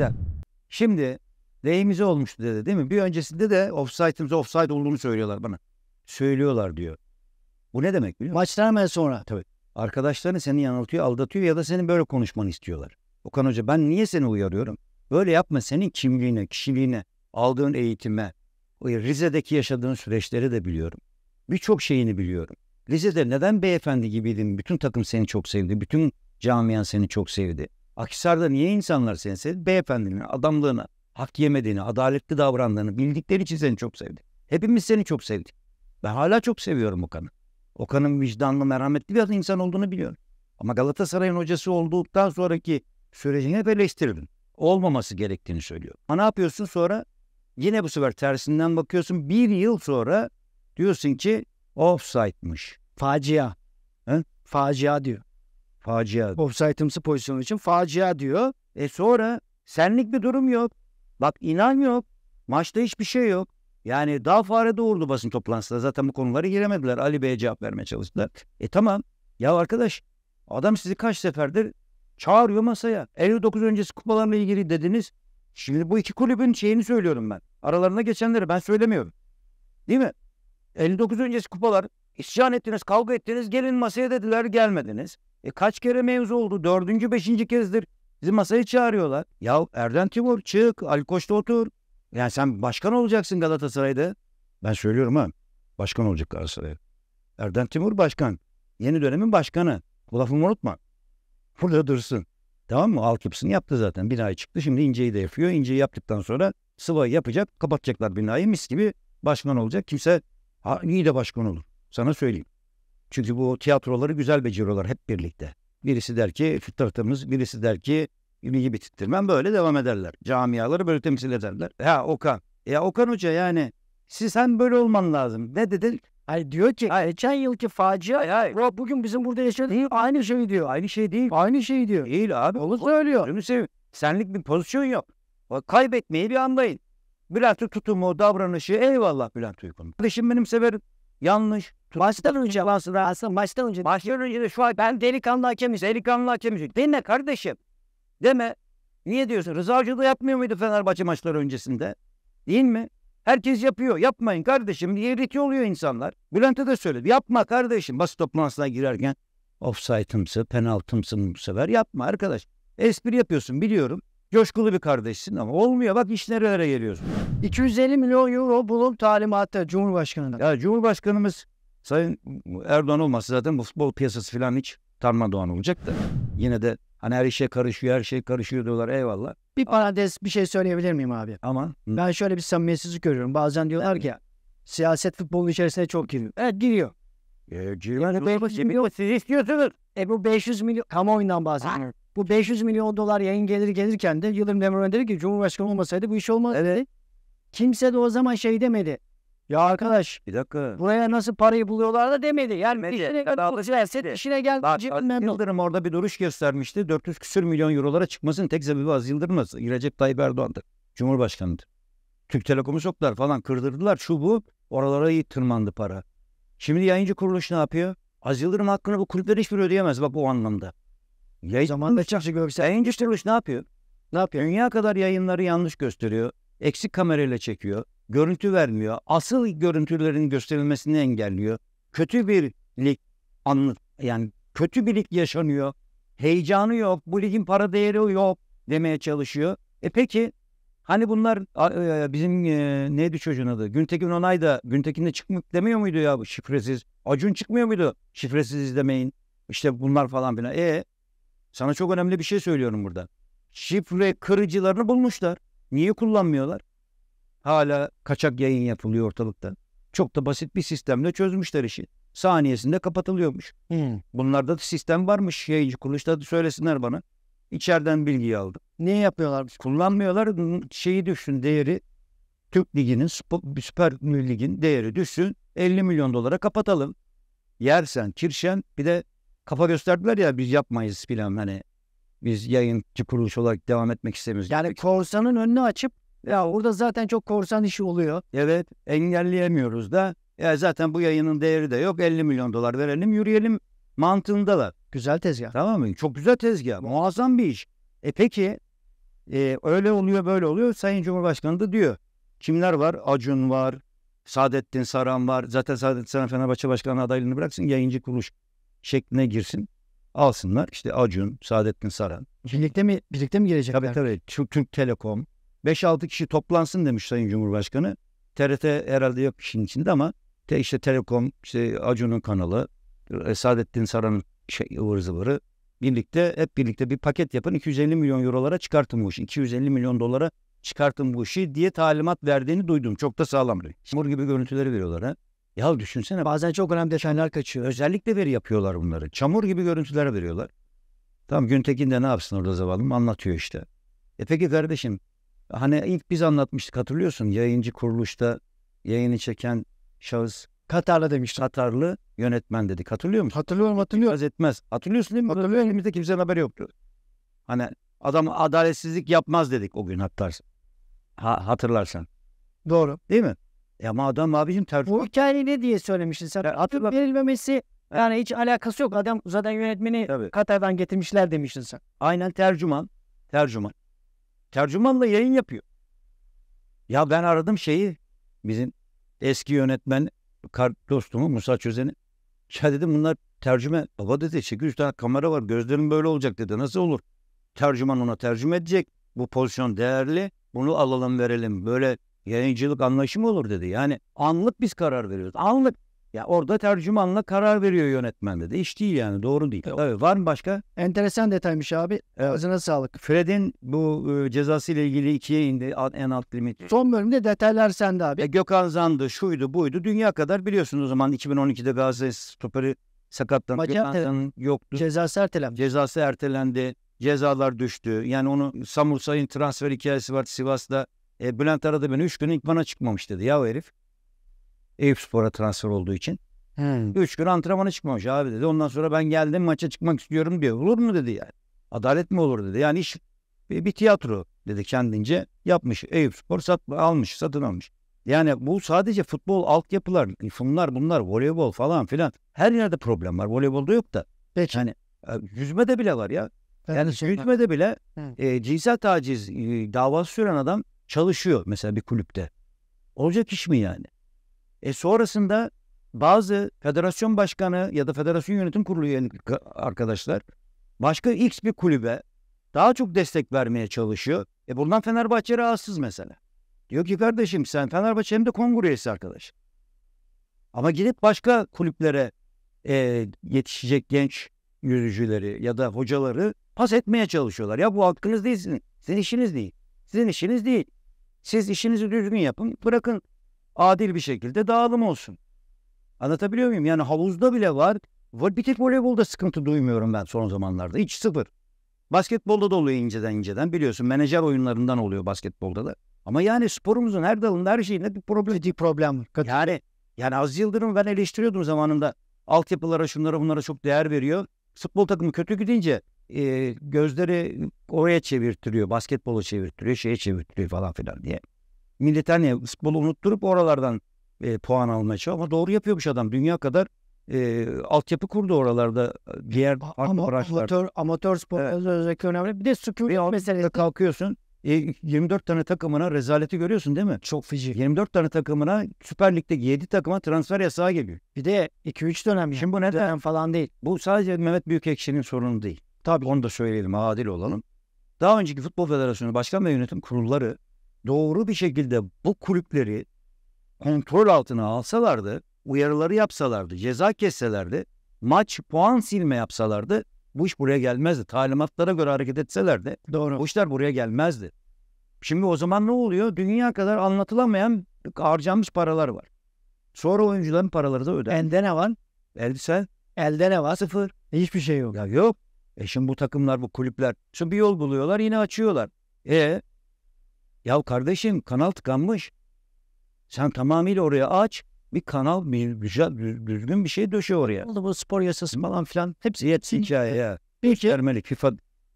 S1: Şimdi lehimize olmuştu dedi değil mi? Bir öncesinde de offsite'ımız offsite olduğunu söylüyorlar bana. Söylüyorlar diyor. Bu ne demek biliyor musun? Maçtan hemen sonra. Tabii. arkadaşlarını seni yanıltıyor, aldatıyor ya da senin böyle konuşmanı istiyorlar. Okan Hoca ben niye seni uyarıyorum? Böyle yapma senin kimliğine, kişiliğine, aldığın eğitime, Rize'deki yaşadığın süreçleri de biliyorum. Birçok şeyini biliyorum. Rize'de neden beyefendi gibiydin? Bütün takım seni çok sevdi. Bütün camian seni çok sevdi. Akhisar'da niye insanlar seni sevdi? Beyefendinin adamlığını, hak yemediğini, adaletli davrandığını bildikleri için seni çok sevdi. Hepimiz seni çok sevdik. Ben hala çok seviyorum Okan'ı. Okan'ın vicdanlı, merhametli bir insan olduğunu biliyorum. Ama Galatasaray'ın hocası olduktan sonraki sürecini hep eleştirdim. Olmaması gerektiğini söylüyor. Ama ne yapıyorsun sonra? Yine bu sefer tersinden bakıyorsun. Bir yıl sonra diyorsun ki offside'mış. Facia. He? Facia diyor. Facia. Offside'ımsı pozisyon için facia diyor. E sonra senlik bir durum yok. Bak inan yok. Maçta hiçbir şey yok. Yani daha fare doğurdu basın toplantısında. Zaten bu konuları giremediler. Ali Bey'e cevap vermeye çalıştılar. E tamam. Ya arkadaş adam sizi kaç seferdir çağırıyor masaya. 59 öncesi kupalarla ilgili dediniz. Şimdi bu iki kulübün şeyini söylüyorum ben. Aralarına geçenleri ben söylemiyorum. Değil mi? 59 öncesi kupalar isyan ettiniz, kavga ettiniz, gelin masaya dediler gelmediniz. E kaç kere mevzu oldu? Dördüncü, beşinci kezdir. Bizi masaya çağırıyorlar. Ya Erden Timur çık, Ali Koç'ta otur. Yani sen başkan olacaksın Galatasaray'da. Ben söylüyorum ha. Başkan olacak Galatasaray'da. Erden Timur başkan. Yeni dönemin başkanı. Bu lafımı unutma. Burada dursun. Tamam mı? Altyapısını yaptı zaten. Binayı çıktı. Şimdi inceyi de yapıyor. İnceyi yaptıktan sonra sıvayı yapacak. Kapatacaklar binayı. Mis gibi başkan olacak. Kimse ha, iyi de başkan olur. Sana söyleyeyim. Çünkü bu tiyatroları güzel beceriyorlar hep birlikte. Birisi der ki fıtratımız, birisi der ki gibi bilgi bitirtmem böyle devam ederler. Camiaları böyle temsil ederler. Ha Okan. Ya Okan Hoca yani siz hem böyle olman lazım. Ne dedin?
S2: Ay diyor ki Ay geçen yılki facia Ay. bro, bugün bizim burada yaşadığımız aynı şey diyor. Aynı şey değil. Aynı şey diyor. Değil abi. Onu söylüyor. Yunus'u senlik bir pozisyon yok. Kaybetmeyi
S1: bir anlayın. Bülent tutumu, davranışı eyvallah Bülent Uygun. Kardeşim benim severim.
S2: Yanlış. Maçtan önce aslında, aslında maçtan önce. Maçtan önce de şu an ben delikanlı hakemiz, delikanlı hakemiz. Dinle kardeşim. Deme. Niye diyorsun? Rıza Hoca da yapmıyor muydu Fenerbahçe maçları
S1: öncesinde? Değil mi? Herkes yapıyor. Yapmayın kardeşim diye oluyor insanlar. Bülent'e de söyledi. Yapma kardeşim. Basın toplantısına girerken offside'ımsı, penaltımsı bu sefer. Yapma arkadaş. Espri yapıyorsun biliyorum. Coşkulu bir kardeşsin ama olmuyor. Bak iş nerelere geliyorsun. 250 milyon euro bulun talimatı Cumhurbaşkanı'na. Ya Cumhurbaşkanımız Sayın Erdoğan olmasa zaten bu futbol piyasası falan hiç Tarma Doğan olacak da yine de hani her işe karışıyor her şey karışıyor diyorlar eyvallah.
S2: Bir parantez bir şey söyleyebilir miyim abi? Ama hı. ben şöyle bir samimiyetsizlik görüyorum. Bazen diyorlar ki siyaset futbolun içerisine çok giriyor. Evet giriyor. E, giriyor. E, bu 500 milyon siz istiyorsunuz. E bu 500 milyon kamuoyundan bahsediyorum. Bu 500 milyon dolar yayın geliri gelirken de Yıldırım Demirören dedi ki Cumhurbaşkanı olmasaydı bu iş olmaz. Evet. Kimse de o zaman şey demedi. Ya arkadaş Bir dakika. buraya nasıl parayı buluyorlar da demedi. Yani Demedi. işine gel, Daha- işine gel. Bak, Cebimden Yıldırım orada bir duruş
S1: göstermişti. 400 küsür milyon eurolara çıkmasının tek sebebi Aziz Yıldırım'dı. Recep Tayyip Erdoğan'dı. Cumhurbaşkanı'dır. Türk Telekom'u soktular falan kırdırdılar. Şu bu oralara iyi tırmandı para. Şimdi yayıncı kuruluş ne yapıyor? Az Yıldırım hakkını bu kulüpler hiçbir ödeyemez bak o anlamda. Yayıncı Zamanında çarşı Yayıncı kuruluş ne yapıyor? Ne yapıyor? Dünya kadar yayınları yanlış gösteriyor. Eksik kamerayla çekiyor görüntü vermiyor. Asıl görüntülerin gösterilmesini engelliyor. Kötü bir lig anlık yani kötü bir lig yaşanıyor. Heyecanı yok. Bu ligin para değeri yok demeye çalışıyor. E peki hani bunlar e, bizim e, neydi çocuğun adı? Güntekin Onay da Güntekin de çıkmak demiyor muydu ya bu şifresiz? Acun çıkmıyor muydu? Şifresiz izlemeyin. İşte bunlar falan filan. E sana çok önemli bir şey söylüyorum burada. Şifre kırıcılarını bulmuşlar. Niye kullanmıyorlar? Hala kaçak yayın yapılıyor ortalıkta. Çok da basit bir sistemle çözmüşler işi. Saniyesinde kapatılıyormuş. Hmm. Bunlarda da sistem varmış. Yayıncı kuruluşta da söylesinler bana. İçeriden bilgiyi aldım. Niye yapıyorlar? Kullanmıyorlar. Şeyi düşün. değeri. Türk Ligi'nin, Süper Lig'in değeri düşsün. 50 milyon dolara kapatalım. Yersen, kirşen bir de kafa gösterdiler ya biz yapmayız filan hani biz yayıncı kuruluş olarak devam etmek istemiyoruz. Yani korsanın önünü açıp
S2: ya orada zaten çok korsan işi oluyor.
S1: Evet engelleyemiyoruz da. Ya zaten bu yayının değeri de yok. 50 milyon dolar verelim yürüyelim mantığındalar. Güzel tezgah. Tamam mı? Çok güzel tezgah. Muazzam bir iş. E peki e, öyle oluyor böyle oluyor. Sayın Cumhurbaşkanı da diyor. Kimler var? Acun var. Saadettin Saran var. Zaten Saadettin Saran Fenerbahçe Başkanı adaylığını bıraksın. Yayıncı kuruluş şekline girsin. Alsınlar. İşte Acun, Saadettin Saran. Birlikte mi birlikte mi gelecekler? Tabii tabii. Türk, Türk Telekom, 5-6 kişi toplansın demiş Sayın Cumhurbaşkanı. TRT herhalde yok işin içinde ama te işte Telekom, işte Acun'un kanalı, e, Saadettin Saran'ın şey, ıvır zıvırı birlikte hep birlikte bir paket yapın 250 milyon eurolara çıkartın bu işi. 250 milyon dolara çıkartın bu işi diye talimat verdiğini duydum. Çok da sağlam. Mur gibi görüntüleri veriyorlar ha. Ya düşünsene bazen çok önemli detaylar kaçıyor. Özellikle veri yapıyorlar bunları. Çamur gibi görüntüler veriyorlar. Tam Güntekin de ne yapsın orada zavallım anlatıyor işte. E peki kardeşim Hani ilk biz anlatmıştık hatırlıyorsun yayıncı kuruluşta yayını çeken şahıs Katarlı demişti. Katarlı yönetmen dedik. Hatırlıyor musun? Hatırlıyorum hatırlıyorum. Biraz etmez. Hatırlıyorsun değil mi? Hatırlıyorum. Elimizde kimsenin haberi yoktu. Hani adam adaletsizlik yapmaz dedik o gün hatırlarsın.
S2: Ha, hatırlarsan. Doğru. Değil mi? Ya e ama adam abicim tercih... Bu hikaye ne diye söylemiştin sen? Ya, hatırla... Verilmemesi yani hiç alakası yok. Adam zaten yönetmeni Tabii. Katar'dan getirmişler demiştin sen. Aynen tercüman. Tercüman. Tercümanla yayın yapıyor.
S1: Ya ben aradım şeyi bizim eski yönetmen dostumu Musa Çözen'i. Ya dedim bunlar tercüme. Baba dedi Çünkü 3 tane kamera var gözlerim böyle olacak dedi. Nasıl olur? Tercüman ona tercüme edecek. Bu pozisyon değerli. Bunu alalım verelim. Böyle yayıncılık anlayışı mı olur dedi. Yani anlık biz karar veriyoruz. Anlık. Ya orada tercümanla karar veriyor yönetmen de İş değil yani doğru değil. Evet. Tabii, var mı başka? Enteresan detaymış abi. Evet. Ağzına sağlık. Fred'in bu e, cezası ile ilgili ikiye indi en alt limit.
S2: Son bölümde detaylar sende abi. E,
S1: Gökhan Zandı şuydu buydu. Dünya kadar biliyorsunuz o zaman 2012'de Galatasaray stoperi sakatlandı. Gökhan evet. yoktu. Cezası ertelendi. Cezası ertelendi. Cezalar düştü. Yani onu Samursay'ın transfer hikayesi var Sivas'ta. E, Bülent aradı beni 3 gün ilk bana çıkmamış dedi ya o herif. Eyüp Spor'a transfer olduğu için. Hmm. Üç gün antrenmana çıkmamış abi dedi. Ondan sonra ben geldim maça çıkmak istiyorum diye Olur mu dedi yani. Adalet mi olur dedi. Yani iş bir, bir tiyatro dedi kendince yapmış. Eyüp Spor sat, almış satın almış. Yani bu sadece futbol altyapılar, hani şunlar bunlar, voleybol falan filan. Her yerde problem var. Voleybolda yok da. Peki. Yani e, yüzmede bile var ya. Ben yani şey yüzmede bile e, cinsel taciz e, davası süren adam çalışıyor mesela bir kulüpte. Olacak iş mi yani? E sonrasında bazı federasyon başkanı ya da federasyon yönetim kurulu üyelik arkadaşlar başka X bir kulübe daha çok destek vermeye çalışıyor. E bundan Fenerbahçe rahatsız mesela. Diyor ki kardeşim sen Fenerbahçe hem de kongre üyesi arkadaş. Ama gidip başka kulüplere e, yetişecek genç yürücüleri ya da hocaları pas etmeye çalışıyorlar. Ya bu hakkınız değil sizin. Sizin işiniz değil. Sizin işiniz değil. Siz işinizi düzgün yapın. Bırakın adil bir şekilde dağılım olsun. Anlatabiliyor muyum? Yani havuzda bile var. Bir tek voleybolda sıkıntı duymuyorum ben son zamanlarda. Hiç sıfır. Basketbolda da oluyor inceden inceden. Biliyorsun menajer oyunlarından oluyor basketbolda da. Ama yani sporumuzun her dalında her şeyinde bir problem. Ciddi problem var. Kat- yani, yani az Yıldırım ben eleştiriyordum zamanında. Altyapılara şunlara bunlara çok değer veriyor. Futbol takımı kötü gidince e, gözleri oraya çevirtiriyor. Basketbola çevirtiriyor, şeye çevirtiriyor falan filan diye millete hani futbolu unutturup oralardan e, puan almaya çalışıyor. Ama doğru yapıyormuş adam. Dünya kadar e, altyapı kurdu oralarda. E, diğer ama amatör, amatör spor evet. özellikle önemli. Bir de sükunet meselesi. Kalkıyorsun. E, 24 tane takımına rezaleti görüyorsun değil mi? Çok feci. 24 tane takımına Süper Lig'de 7 takıma transfer yasağı geliyor. Bir de 2-3 dönem. Şimdi bu ne Dönem falan değil. Bu sadece Mehmet Büyükekşi'nin sorunu değil. Tabii onu da söyleyelim adil olalım. Daha önceki Futbol Federasyonu Başkan ve Yönetim Kurulları doğru bir şekilde bu kulüpleri kontrol altına alsalardı, uyarıları yapsalardı, ceza kesselerdi, maç puan silme yapsalardı bu iş buraya gelmezdi. Talimatlara göre hareket etselerdi doğru. bu işler buraya gelmezdi. Şimdi o zaman ne oluyor? Dünya kadar anlatılamayan harcamış paralar var. Sonra oyuncuların paraları da öder. Elde ne var? Elbise. Elde ne var? Sıfır. Hiçbir şey yok. Ya yok. E şimdi bu takımlar, bu kulüpler. Şimdi bir yol buluyorlar yine açıyorlar. E ya kardeşim kanal tıkanmış. Sen tamamıyla oraya aç. Bir kanal, bir güzel, düzgün bir şey döşe oraya. Oldu bu spor yasası falan filan. Hepsi hepsi hikaye ya. Peki. Vermelik FIFA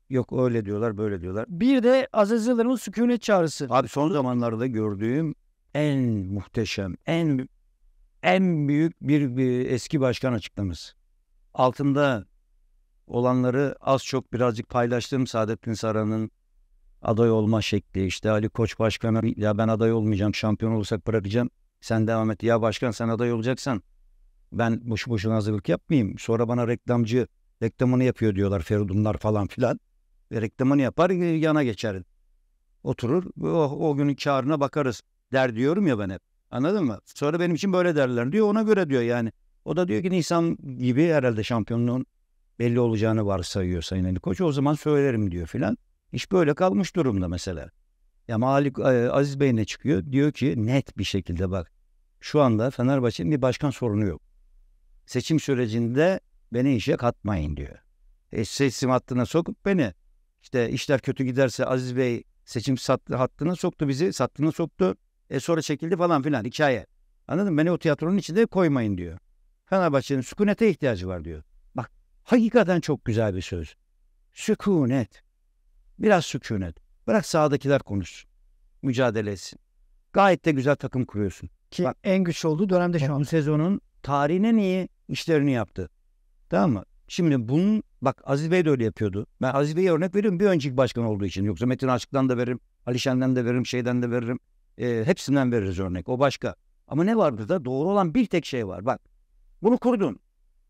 S1: yok öyle diyorlar böyle diyorlar. Bir de Aziz Yıldırım'ın sükunet çağrısı. Abi son zamanlarda gördüğüm en muhteşem, en en büyük bir, bir eski başkan açıklaması. Altında olanları az çok birazcık paylaştım. Saadettin Saran'ın aday olma şekli işte Ali Koç başkanı ya ben aday olmayacağım şampiyon olursak bırakacağım sen devam et ya başkan sen aday olacaksan ben boşu boşuna hazırlık yapmayayım sonra bana reklamcı reklamını yapıyor diyorlar Feridunlar falan filan ve reklamını yapar e, yana geçer oturur o, oh, o günün karına bakarız der diyorum ya ben hep anladın mı sonra benim için böyle derler diyor ona göre diyor yani o da diyor ki Nisan gibi herhalde şampiyonluğun belli olacağını varsayıyor Sayın Ali Koç o zaman söylerim diyor filan İş böyle kalmış durumda mesela. Ya Malik e, Aziz Bey ne çıkıyor? Diyor ki net bir şekilde bak şu anda Fenerbahçe'nin bir başkan sorunu yok. Seçim sürecinde beni işe katmayın diyor. E, seçim hattına sokup beni işte işler kötü giderse Aziz Bey seçim sattı, hattına soktu bizi sattığına soktu. E sonra çekildi falan filan hikaye. Anladın mı? Beni o tiyatronun içinde koymayın diyor. Fenerbahçe'nin sükunete ihtiyacı var diyor. Bak hakikaten çok güzel bir söz. Sükunet. Biraz sükunet. Bırak sağdakiler konuşsun. Mücadele etsin. Gayet de güzel takım kuruyorsun. Ki Bak, en güçlü olduğu dönemde şu an. Bu sezonun tarihine iyi işlerini yaptı. Tamam mı? Şimdi bunun bak Aziz Bey de öyle yapıyordu. Ben Aziz Bey'e örnek veriyorum bir önceki başkan olduğu için. Yoksa Metin Açık'tan da veririm. Ali Şen'den de veririm. Şeyden de veririm. E, hepsinden veririz örnek. O başka. Ama ne vardı da? Doğru olan bir tek şey var. Bak bunu kurdun.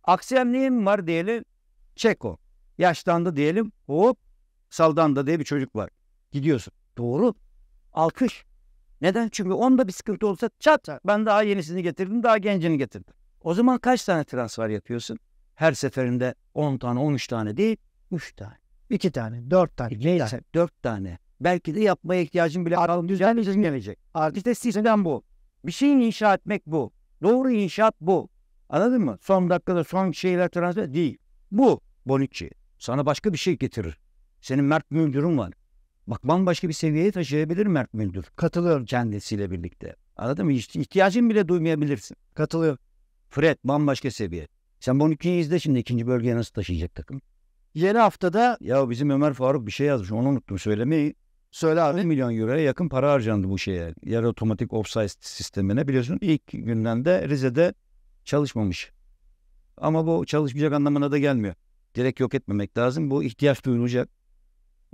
S1: Aksi var diyelim. Çeko. Yaşlandı diyelim. Hop Saldanda diye bir çocuk var. Gidiyorsun. Doğru. Alkış. Neden? Çünkü onda bir sıkıntı olsa çat çat ben daha yenisini getirdim daha gencini getirdim. O zaman kaç tane transfer yapıyorsun? Her seferinde 10 tane 13 tane değil 3 tane.
S2: 2 tane 4 tane. Neyse
S1: 4 tane. Belki de yapmaya ihtiyacın bile aralım düzenleyeceğim gelecek. Artık işte sistem bu. Bir şeyin inşa etmek bu. Doğru inşaat bu. Anladın mı? Son dakikada son şeyler transfer değil. Bu Bonucci. Sana başka bir şey getirir. Senin Mert Müldür'ün var. Bak bambaşka bir seviyeye taşıyabilir Mert Müldür. Katılıyorum. Kendisiyle birlikte. Anladın mı? İşte ihtiyacın bile duymayabilirsin. Katılıyorum. Fred bambaşka seviye. Sen bunu ikinciyi izle şimdi ikinci bölgeye nasıl taşıyacak takım? Yeni haftada ya bizim Ömer Faruk bir şey yazmış onu unuttum söylemeyi. Söyle abi. 1 milyon euroya yakın para harcandı bu şeye. Yarı otomatik offside sistemine biliyorsun ilk günden de Rize'de çalışmamış. Ama bu çalışmayacak anlamına da gelmiyor. Direkt yok etmemek lazım. Bu ihtiyaç duyulacak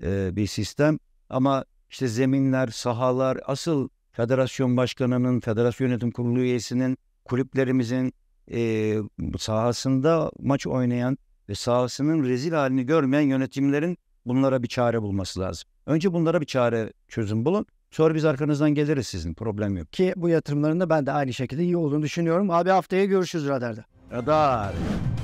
S1: e, bir sistem. Ama işte zeminler, sahalar, asıl federasyon başkanının, federasyon yönetim kurulu üyesinin, kulüplerimizin e, sahasında maç oynayan ve sahasının rezil halini görmeyen yönetimlerin bunlara bir çare bulması lazım. Önce bunlara bir çare çözüm bulun. Sonra biz arkanızdan
S2: geliriz sizin problem yok. Ki bu yatırımların da ben de aynı şekilde iyi olduğunu düşünüyorum. Abi haftaya görüşürüz Radar'da.
S1: Radar.